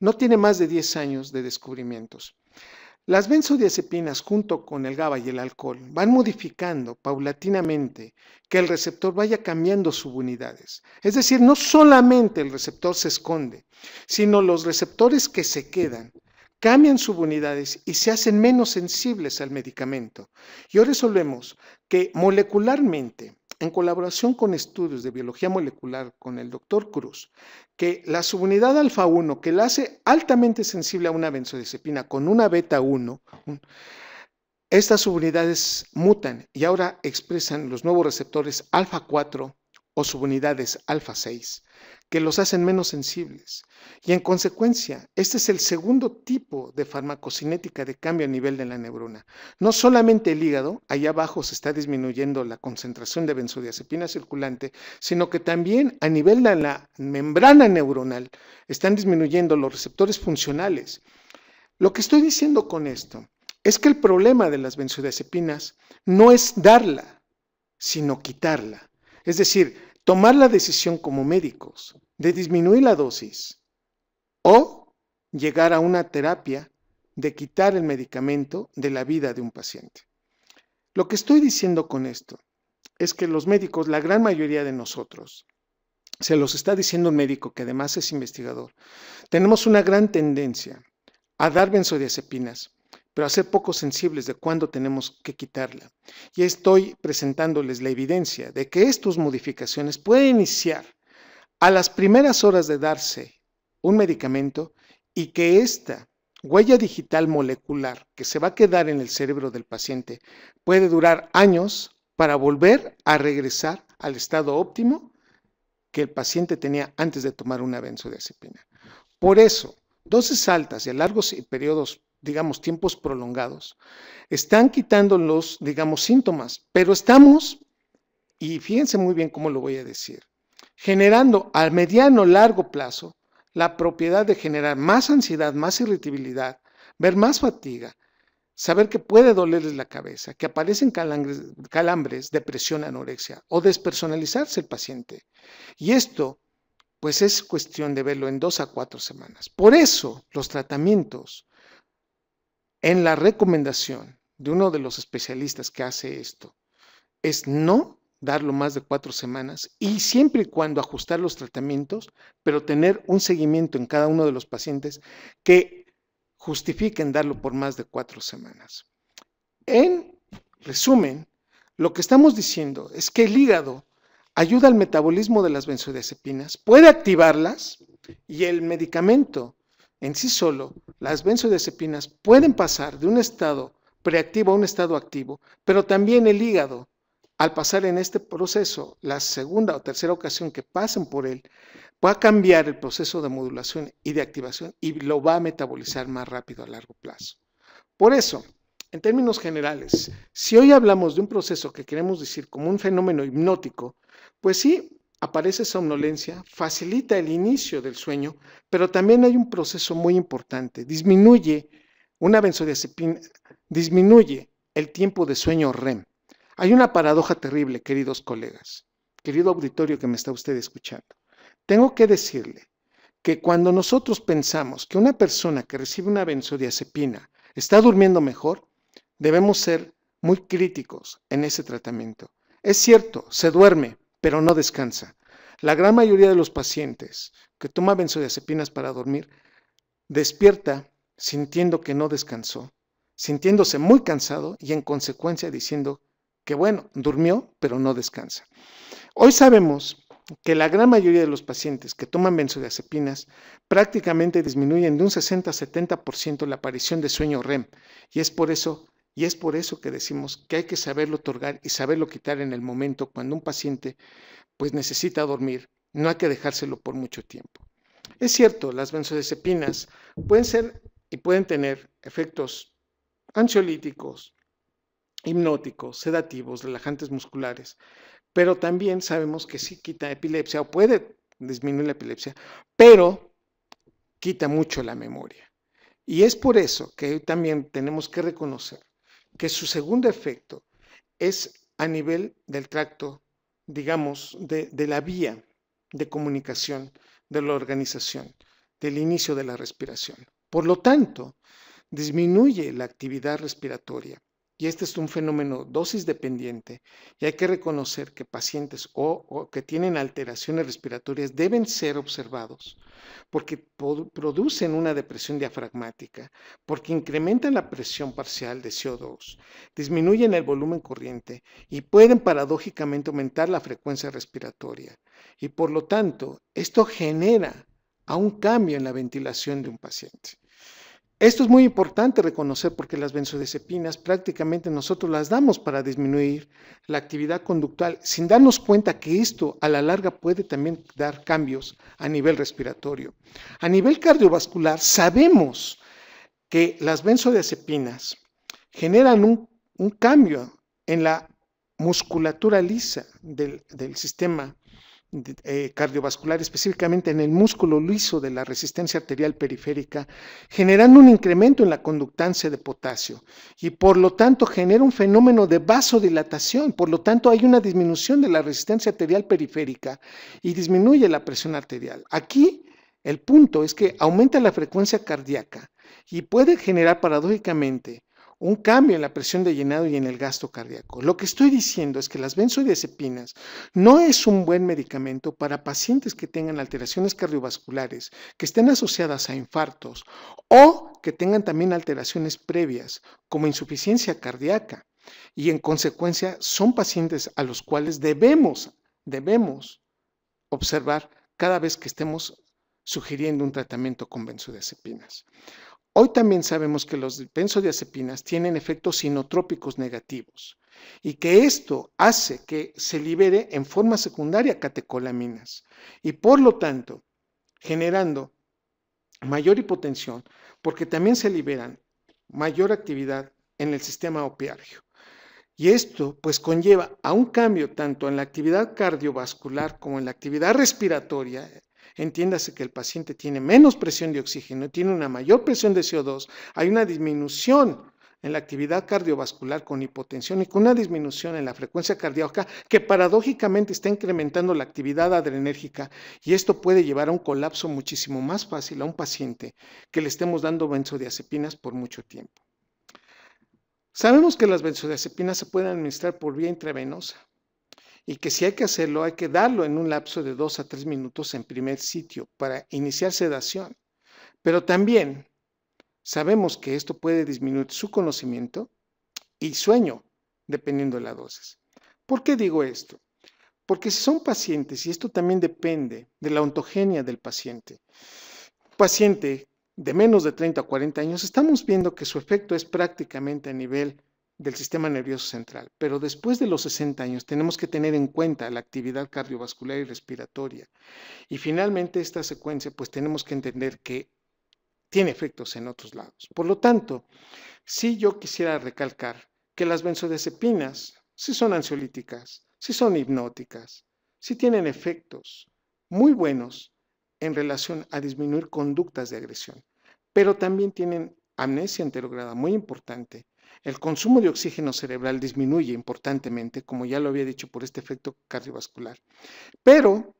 no tiene más de 10 años de descubrimientos. Las benzodiazepinas junto con el GABA y el alcohol van modificando paulatinamente que el receptor vaya cambiando subunidades. Es decir, no solamente el receptor se esconde, sino los receptores que se quedan cambian subunidades y se hacen menos sensibles al medicamento. Y ahora resolvemos que molecularmente en colaboración con estudios de biología molecular con el doctor Cruz, que la subunidad alfa-1, que la hace altamente sensible a una benzodiazepina con una beta-1, estas subunidades mutan y ahora expresan los nuevos receptores alfa-4 o subunidades alfa-6, que los hacen menos sensibles. Y en consecuencia, este es el segundo tipo de farmacocinética de cambio a nivel de la neurona. No solamente el hígado, allá abajo se está disminuyendo la concentración de benzodiazepina circulante, sino que también a nivel de la membrana neuronal están disminuyendo los receptores funcionales. Lo que estoy diciendo con esto es que el problema de las benzodiazepinas no es darla, sino quitarla. Es decir, tomar la decisión como médicos de disminuir la dosis o llegar a una terapia de quitar el medicamento de la vida de un paciente. Lo que estoy diciendo con esto es que los médicos, la gran mayoría de nosotros, se los está diciendo un médico que además es investigador, tenemos una gran tendencia a dar benzodiazepinas pero a ser poco sensibles de cuándo tenemos que quitarla. Y estoy presentándoles la evidencia de que estas modificaciones pueden iniciar a las primeras horas de darse un medicamento y que esta huella digital molecular que se va a quedar en el cerebro del paciente puede durar años para volver a regresar al estado óptimo que el paciente tenía antes de tomar una benzodiazepina. Por eso, dosis altas y a largos periodos digamos, tiempos prolongados, están quitando los, digamos, síntomas, pero estamos, y fíjense muy bien cómo lo voy a decir, generando a mediano largo plazo la propiedad de generar más ansiedad, más irritabilidad, ver más fatiga, saber que puede dolerles la cabeza, que aparecen calambres, calambres, depresión, anorexia o despersonalizarse el paciente. Y esto, pues es cuestión de verlo en dos a cuatro semanas. Por eso los tratamientos en la recomendación de uno de los especialistas que hace esto es no darlo más de cuatro semanas y siempre y cuando ajustar los tratamientos, pero tener un seguimiento en cada uno de los pacientes que justifiquen darlo por más de cuatro semanas. En resumen, lo que estamos diciendo es que el hígado ayuda al metabolismo de las benzodiazepinas, puede activarlas y el medicamento en sí solo, las benzodiazepinas pueden pasar de un estado preactivo a un estado activo, pero también el hígado, al pasar en este proceso, la segunda o tercera ocasión que pasen por él, va a cambiar el proceso de modulación y de activación y lo va a metabolizar más rápido a largo plazo. Por eso, en términos generales, si hoy hablamos de un proceso que queremos decir como un fenómeno hipnótico, pues sí, aparece somnolencia, facilita el inicio del sueño, pero también hay un proceso muy importante. Disminuye una benzodiazepina, disminuye el tiempo de sueño REM. Hay una paradoja terrible, queridos colegas, querido auditorio que me está usted escuchando. Tengo que decirle que cuando nosotros pensamos que una persona que recibe una benzodiazepina está durmiendo mejor, debemos ser muy críticos en ese tratamiento. Es cierto, se duerme, pero no descansa. La gran mayoría de los pacientes que toma benzodiazepinas para dormir despierta sintiendo que no descansó, sintiéndose muy cansado y en consecuencia diciendo que bueno, durmió, pero no descansa. Hoy sabemos que la gran mayoría de los pacientes que toman benzodiazepinas prácticamente disminuyen de un 60-70% la aparición de sueño REM y es por eso y es por eso que decimos que hay que saberlo otorgar y saberlo quitar en el momento cuando un paciente pues necesita dormir, no hay que dejárselo por mucho tiempo. Es cierto, las benzodiazepinas pueden ser y pueden tener efectos ansiolíticos, hipnóticos, sedativos, relajantes musculares, pero también sabemos que sí quita epilepsia o puede disminuir la epilepsia, pero quita mucho la memoria. Y es por eso que también tenemos que reconocer que su segundo efecto es a nivel del tracto, digamos, de, la vía de comunicación de la organización, del inicio de la respiración. Por lo tanto, disminuye la actividad respiratoria y este es un fenómeno dosis dependiente y hay que reconocer que pacientes o, que tienen alteraciones respiratorias deben ser observados porque producen una depresión diafragmática, porque incrementan la presión parcial de CO2, disminuyen el volumen corriente y pueden paradójicamente aumentar la frecuencia respiratoria y por lo tanto esto genera a un cambio en la ventilación de un paciente. Esto es muy importante reconocer porque las benzodiazepinas prácticamente nosotros las damos para disminuir la actividad conductual sin darnos cuenta que esto a la larga puede también dar cambios a nivel respiratorio. A nivel cardiovascular sabemos que las benzodiazepinas generan un, cambio en la musculatura lisa del, del sistema eh, cardiovascular, específicamente en el músculo liso de la resistencia arterial periférica, generando un incremento en la conductancia de potasio y por lo tanto genera un fenómeno de vasodilatación, por lo tanto hay una disminución de la resistencia arterial periférica y disminuye la presión arterial. Aquí el punto es que aumenta la frecuencia cardíaca y puede generar paradójicamente un cambio en la presión de llenado y en el gasto cardíaco. Lo que estoy diciendo es que las benzodiazepinas no es un buen medicamento para pacientes que tengan alteraciones cardiovasculares, que estén asociadas a infartos o que tengan también alteraciones previas como insuficiencia cardíaca. Y en consecuencia son pacientes a los cuales debemos, debemos observar cada vez que estemos sugiriendo un tratamiento con benzodiazepinas. Hoy también sabemos que los benzodiazepinas tienen efectos sinotrópicos negativos y que esto hace que se libere en forma secundaria catecolaminas y por lo tanto generando mayor hipotensión porque también se liberan mayor actividad en el sistema opiario. Y esto pues conlleva a un cambio tanto en la actividad cardiovascular como en la actividad respiratoria Entiéndase que el paciente tiene menos presión de oxígeno, tiene una mayor presión de CO2, hay una disminución en la actividad cardiovascular con hipotensión y con una disminución en la frecuencia cardíaca que paradójicamente está incrementando la actividad adrenérgica y esto puede llevar a un colapso muchísimo más fácil a un paciente que le estemos dando benzodiazepinas por mucho tiempo. Sabemos que las benzodiazepinas se pueden administrar por vía intravenosa, y que si hay que hacerlo, hay que darlo en un lapso de dos a tres minutos en primer sitio para iniciar sedación. Pero también sabemos que esto puede disminuir su conocimiento y sueño, dependiendo de la dosis. ¿Por qué digo esto? Porque si son pacientes, y esto también depende de la ontogenia del paciente, paciente de menos de 30 a 40 años, estamos viendo que su efecto es prácticamente a nivel del sistema nervioso central. Pero después de los 60 años tenemos que tener en cuenta la actividad cardiovascular y respiratoria. Y finalmente esta secuencia, pues tenemos que entender que tiene efectos en otros lados. Por lo tanto, sí yo quisiera recalcar que las benzodiazepinas sí son ansiolíticas, sí son hipnóticas, sí tienen efectos muy buenos en relación a disminuir conductas de agresión, pero también tienen amnesia anterograda muy importante el consumo de oxígeno cerebral disminuye importantemente, como ya lo había dicho, por este efecto cardiovascular, pero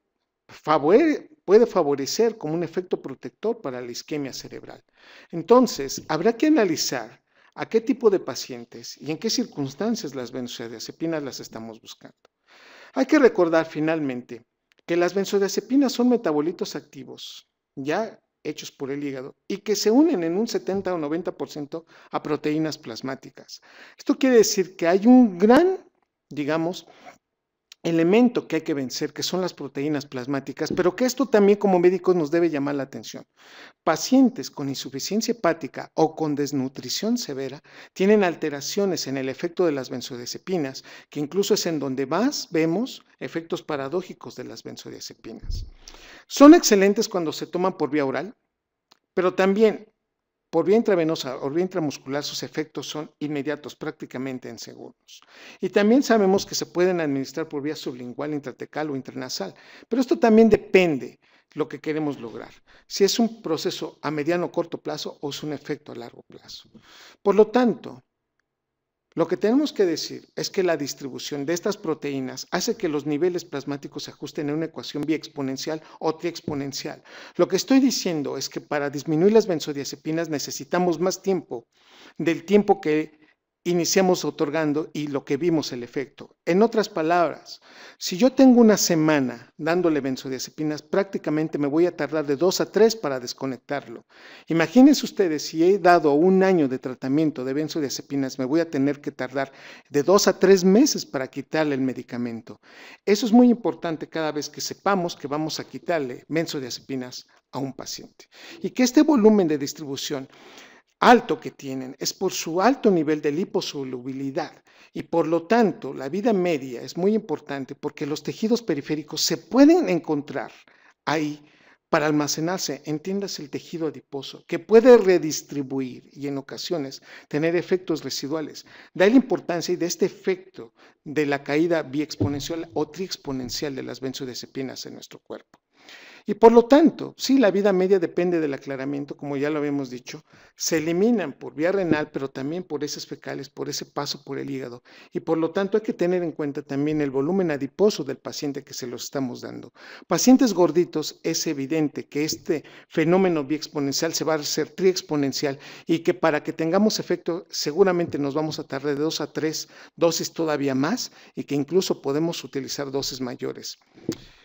puede favorecer como un efecto protector para la isquemia cerebral. Entonces, habrá que analizar a qué tipo de pacientes y en qué circunstancias las benzodiazepinas las estamos buscando. Hay que recordar finalmente que las benzodiazepinas son metabolitos activos, ya hechos por el hígado y que se unen en un 70 o 90% a proteínas plasmáticas. Esto quiere decir que hay un gran, digamos, elemento que hay que vencer, que son las proteínas plasmáticas, pero que esto también como médicos nos debe llamar la atención. Pacientes con insuficiencia hepática o con desnutrición severa tienen alteraciones en el efecto de las benzodiazepinas, que incluso es en donde más vemos efectos paradójicos de las benzodiazepinas. Son excelentes cuando se toman por vía oral, pero también por vía intravenosa o vía intramuscular, sus efectos son inmediatos, prácticamente en segundos. Y también sabemos que se pueden administrar por vía sublingual, intratecal o intranasal, pero esto también depende lo que queremos lograr, si es un proceso a mediano o corto plazo o es un efecto a largo plazo. Por lo tanto, lo que tenemos que decir es que la distribución de estas proteínas hace que los niveles plasmáticos se ajusten en una ecuación biexponencial o triexponencial. Lo que estoy diciendo es que para disminuir las benzodiazepinas necesitamos más tiempo del tiempo que iniciamos otorgando y lo que vimos el efecto. En otras palabras, si yo tengo una semana dándole benzodiazepinas, prácticamente me voy a tardar de dos a tres para desconectarlo. Imagínense ustedes, si he dado un año de tratamiento de benzodiazepinas, me voy a tener que tardar de dos a tres meses para quitarle el medicamento. Eso es muy importante cada vez que sepamos que vamos a quitarle benzodiazepinas a un paciente. Y que este volumen de distribución alto que tienen es por su alto nivel de liposolubilidad y por lo tanto la vida media es muy importante porque los tejidos periféricos se pueden encontrar ahí para almacenarse, entiendas el tejido adiposo, que puede redistribuir y en ocasiones tener efectos residuales. Da la importancia y de este efecto de la caída biexponencial o triexponencial de las benzodiazepinas en nuestro cuerpo. Y por lo tanto, sí, la vida media depende del aclaramiento, como ya lo habíamos dicho, se eliminan por vía renal, pero también por esas fecales, por ese paso por el hígado. Y por lo tanto hay que tener en cuenta también el volumen adiposo del paciente que se los estamos dando. Pacientes gorditos es evidente que este fenómeno biexponencial se va a hacer triexponencial y que para que tengamos efecto seguramente nos vamos a tardar de dos a tres dosis todavía más y que incluso podemos utilizar dosis mayores.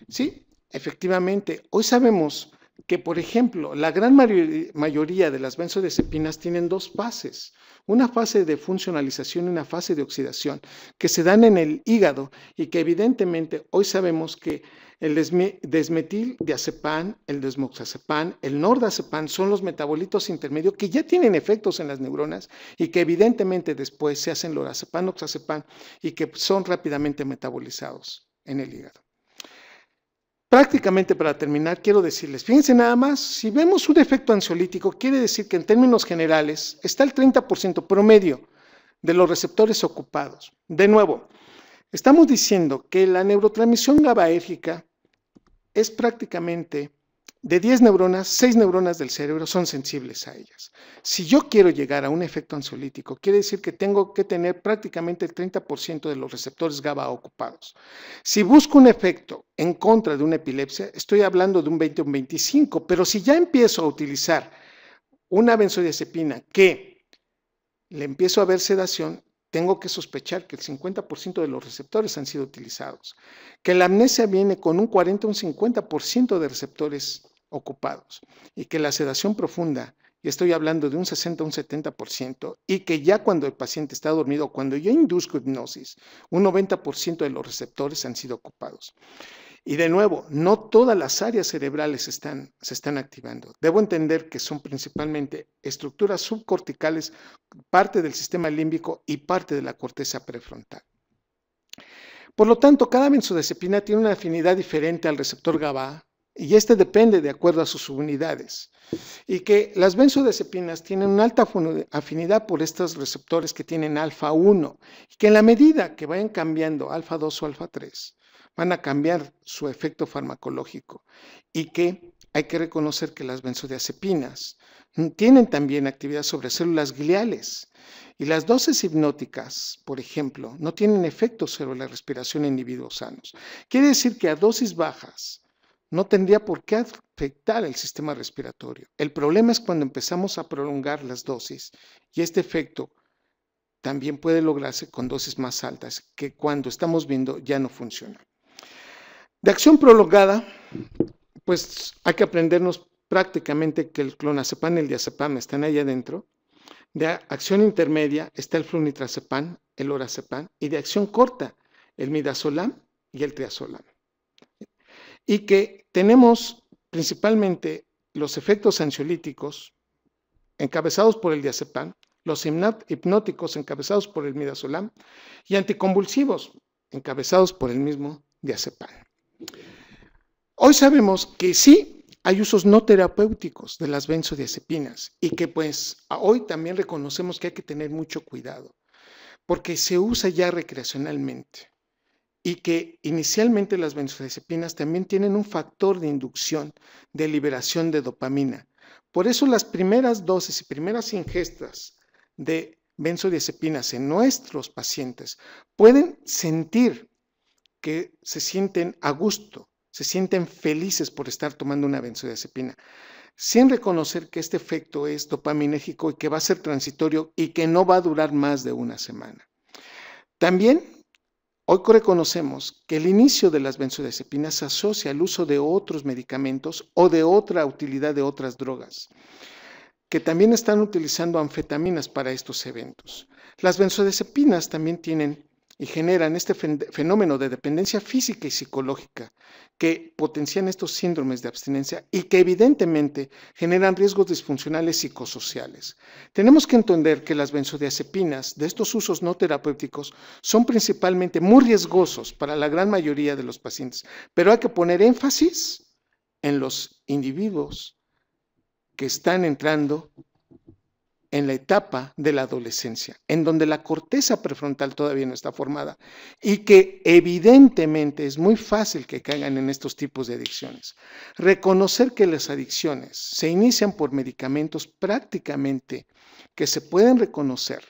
Sí, Efectivamente, hoy sabemos que, por ejemplo, la gran mayoría de las benzodiazepinas tienen dos fases, una fase de funcionalización y una fase de oxidación, que se dan en el hígado y que evidentemente hoy sabemos que el desmetil acepán, el desmoxazepam, el nordazepam son los metabolitos intermedios que ya tienen efectos en las neuronas y que evidentemente después se hacen lorazepam, oxazepam y que son rápidamente metabolizados en el hígado. Prácticamente para terminar, quiero decirles, fíjense nada más, si vemos un efecto ansiolítico, quiere decir que en términos generales está el 30% promedio de los receptores ocupados. De nuevo, estamos diciendo que la neurotransmisión GABAérgica es prácticamente de 10 neuronas, 6 neuronas del cerebro son sensibles a ellas. Si yo quiero llegar a un efecto ansiolítico, quiere decir que tengo que tener prácticamente el 30% de los receptores GABA ocupados. Si busco un efecto en contra de una epilepsia, estoy hablando de un 20 o un 25, pero si ya empiezo a utilizar una benzodiazepina que le empiezo a ver sedación, tengo que sospechar que el 50% de los receptores han sido utilizados, que la amnesia viene con un 40 o un 50% de receptores ocupados y que la sedación profunda, y estoy hablando de un 60 a un 70%, y que ya cuando el paciente está dormido, cuando yo induzco hipnosis, un 90% de los receptores han sido ocupados. Y de nuevo, no todas las áreas cerebrales están, se están activando. Debo entender que son principalmente estructuras subcorticales, parte del sistema límbico y parte de la corteza prefrontal. Por lo tanto, cada benzodiazepina tiene una afinidad diferente al receptor GABA, y este depende de acuerdo a sus subunidades, y que las benzodiazepinas tienen una alta afinidad por estos receptores que tienen alfa 1, y que en la medida que vayan cambiando alfa 2 o alfa 3, van a cambiar su efecto farmacológico, y que hay que reconocer que las benzodiazepinas tienen también actividad sobre células gliales, y las dosis hipnóticas, por ejemplo, no tienen efecto sobre la respiración en individuos sanos. Quiere decir que a dosis bajas, no tendría por qué afectar el sistema respiratorio. El problema es cuando empezamos a prolongar las dosis y este efecto también puede lograrse con dosis más altas que cuando estamos viendo ya no funciona. De acción prolongada, pues hay que aprendernos prácticamente que el clonazepam y el diazepam están ahí adentro. De acción intermedia está el flunitrazepam, el lorazepam y de acción corta el midazolam y el triazolam y que tenemos principalmente los efectos ansiolíticos encabezados por el diazepam, los hipnóticos encabezados por el midazolam y anticonvulsivos encabezados por el mismo diazepam. Hoy sabemos que sí hay usos no terapéuticos de las benzodiazepinas y que pues hoy también reconocemos que hay que tener mucho cuidado porque se usa ya recreacionalmente y que inicialmente las benzodiazepinas también tienen un factor de inducción de liberación de dopamina. Por eso las primeras dosis y primeras ingestas de benzodiazepinas en nuestros pacientes pueden sentir que se sienten a gusto, se sienten felices por estar tomando una benzodiazepina, sin reconocer que este efecto es dopaminérgico y que va a ser transitorio y que no va a durar más de una semana. También Hoy reconocemos que el inicio de las benzodiazepinas se asocia al uso de otros medicamentos o de otra utilidad de otras drogas, que también están utilizando anfetaminas para estos eventos. Las benzodiazepinas también tienen y generan este fenómeno de dependencia física y psicológica que potencian estos síndromes de abstinencia y que evidentemente generan riesgos disfuncionales psicosociales. Tenemos que entender que las benzodiazepinas de estos usos no terapéuticos son principalmente muy riesgosos para la gran mayoría de los pacientes, pero hay que poner énfasis en los individuos que están entrando en la etapa de la adolescencia, en donde la corteza prefrontal todavía no está formada y que evidentemente es muy fácil que caigan en estos tipos de adicciones. Reconocer que las adicciones se inician por medicamentos prácticamente que se pueden reconocer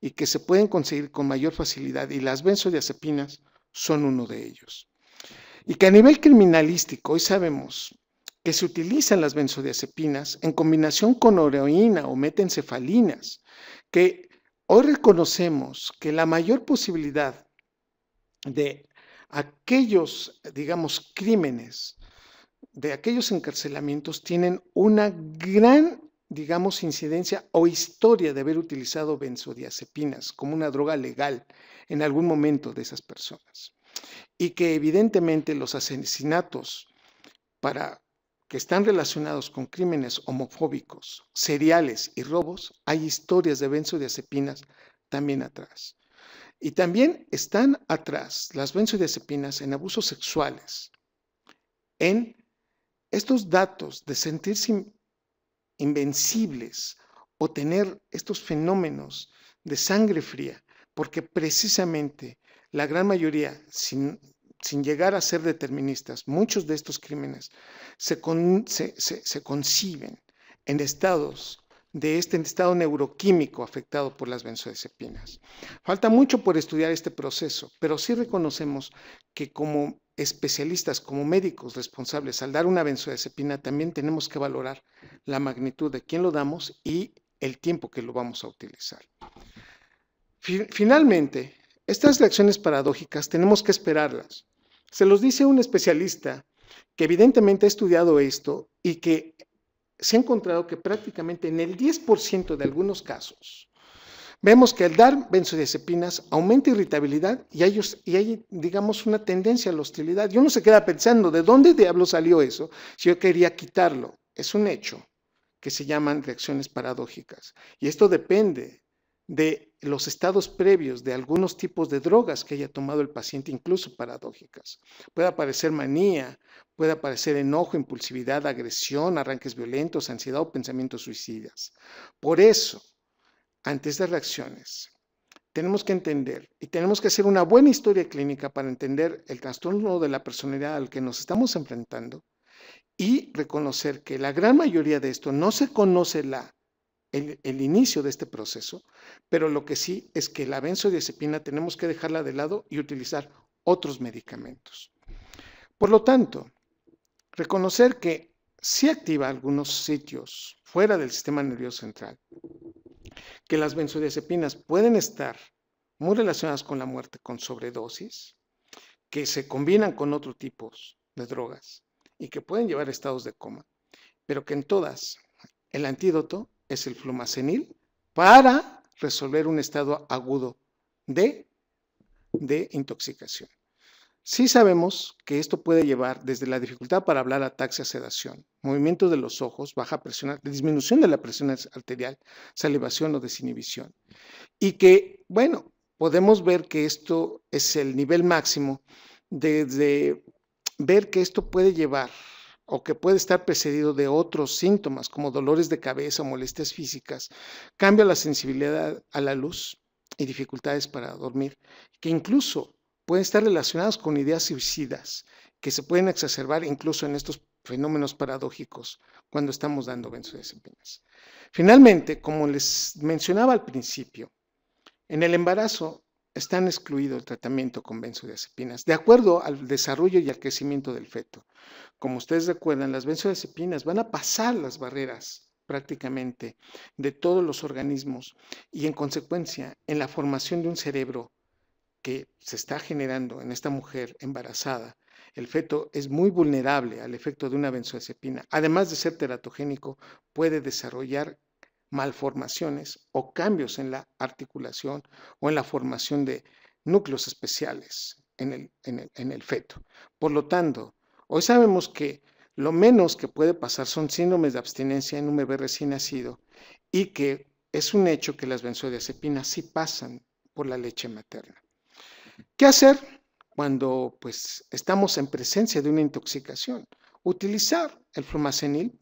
y que se pueden conseguir con mayor facilidad y las benzodiazepinas son uno de ellos. Y que a nivel criminalístico hoy sabemos que se utilizan las benzodiazepinas en combinación con heroína o metencefalinas, que hoy reconocemos que la mayor posibilidad de aquellos, digamos, crímenes, de aquellos encarcelamientos tienen una gran, digamos, incidencia o historia de haber utilizado benzodiazepinas como una droga legal en algún momento de esas personas. Y que evidentemente los asesinatos para que están relacionados con crímenes homofóbicos, seriales y robos, hay historias de benzodiazepinas también atrás. Y también están atrás las benzodiazepinas en abusos sexuales, en estos datos de sentirse invencibles o tener estos fenómenos de sangre fría, porque precisamente la gran mayoría, sin sin llegar a ser deterministas, muchos de estos crímenes se, conciben en estados de este estado neuroquímico afectado por las benzodiazepinas. Falta mucho por estudiar este proceso, pero sí reconocemos que como especialistas, como médicos responsables, al dar una benzodiazepina también tenemos que valorar la magnitud de quién lo damos y el tiempo que lo vamos a utilizar. Finalmente, estas reacciones paradójicas tenemos que esperarlas. Se los dice un especialista que evidentemente ha estudiado esto y que se ha encontrado que prácticamente en el 10% de algunos casos vemos que al dar benzodiazepinas aumenta irritabilidad y hay, y digamos, una tendencia a la hostilidad. Y uno se queda pensando, ¿de dónde diablo salió eso? Si yo quería quitarlo. Es un hecho que se llaman reacciones paradójicas. Y esto depende de los estados previos de algunos tipos de drogas que haya tomado el paciente, incluso paradójicas. Puede aparecer manía, puede aparecer enojo, impulsividad, agresión, arranques violentos, ansiedad o pensamientos suicidas. Por eso, ante estas reacciones, tenemos que entender y tenemos que hacer una buena historia clínica para entender el trastorno de la personalidad al que nos estamos enfrentando y reconocer que la gran mayoría de esto no se conoce la el, inicio de este proceso, pero lo que sí es que la benzodiazepina tenemos que dejarla de lado y utilizar otros medicamentos. Por lo tanto, reconocer que si activa algunos sitios fuera del sistema nervioso central, que las benzodiazepinas pueden estar muy relacionadas con la muerte con sobredosis, que se combinan con otros tipos de drogas y que pueden llevar a estados de coma, pero que en todas el antídoto es el flumacenil, para resolver un estado agudo de, de intoxicación. Sí sabemos que esto puede llevar desde la dificultad para hablar, a ataxia, sedación, movimiento de los ojos, baja presión, disminución de la presión arterial, salivación o desinhibición. Y que, bueno, podemos ver que esto es el nivel máximo desde ver que esto puede llevar o que puede estar precedido de otros síntomas como dolores de cabeza molestias físicas, cambia la sensibilidad a la luz y dificultades para dormir, que incluso pueden estar relacionados con ideas suicidas, que se pueden exacerbar incluso en estos fenómenos paradójicos cuando estamos dando benzodiazepinas. Finalmente, como les mencionaba al principio, en el embarazo están excluido el tratamiento con benzodiazepinas, de acuerdo al desarrollo y al crecimiento del feto. Como ustedes recuerdan, las benzodiazepinas van a pasar las barreras prácticamente de todos los organismos y en consecuencia en la formación de un cerebro que se está generando en esta mujer embarazada, el feto es muy vulnerable al efecto de una benzodiazepina. Además de ser teratogénico, puede desarrollar malformaciones o cambios en la articulación o en la formación de núcleos especiales en el, feto. Por lo tanto, hoy sabemos que lo menos que puede pasar son síndromes de abstinencia en un bebé recién nacido y que es un hecho que las benzodiazepinas sí pasan por la leche materna. ¿Qué hacer cuando pues, estamos en presencia de una intoxicación? utilizar el flumacenil.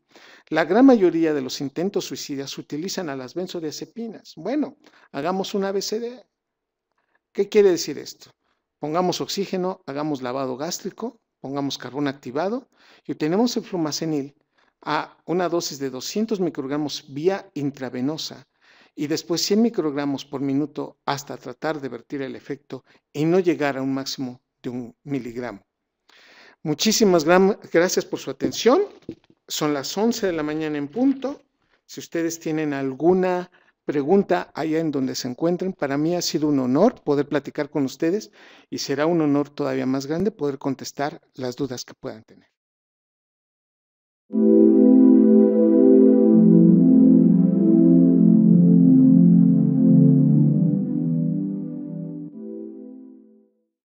La gran mayoría de los intentos suicidas utilizan a las benzodiazepinas. Bueno, hagamos un ABCD. ¿Qué quiere decir esto? Pongamos oxígeno, hagamos lavado gástrico, pongamos carbón activado y obtenemos el flumacenil a una dosis de 200 microgramos vía intravenosa y después 100 microgramos por minuto hasta tratar de vertir el efecto y no llegar a un máximo de un miligramo. Muchísimas gracias por su atención. Son las 11 de la mañana en punto. Si ustedes tienen alguna pregunta allá en donde se encuentren, para mí ha sido un honor poder platicar con ustedes y será un honor todavía más grande poder contestar las dudas que puedan tener.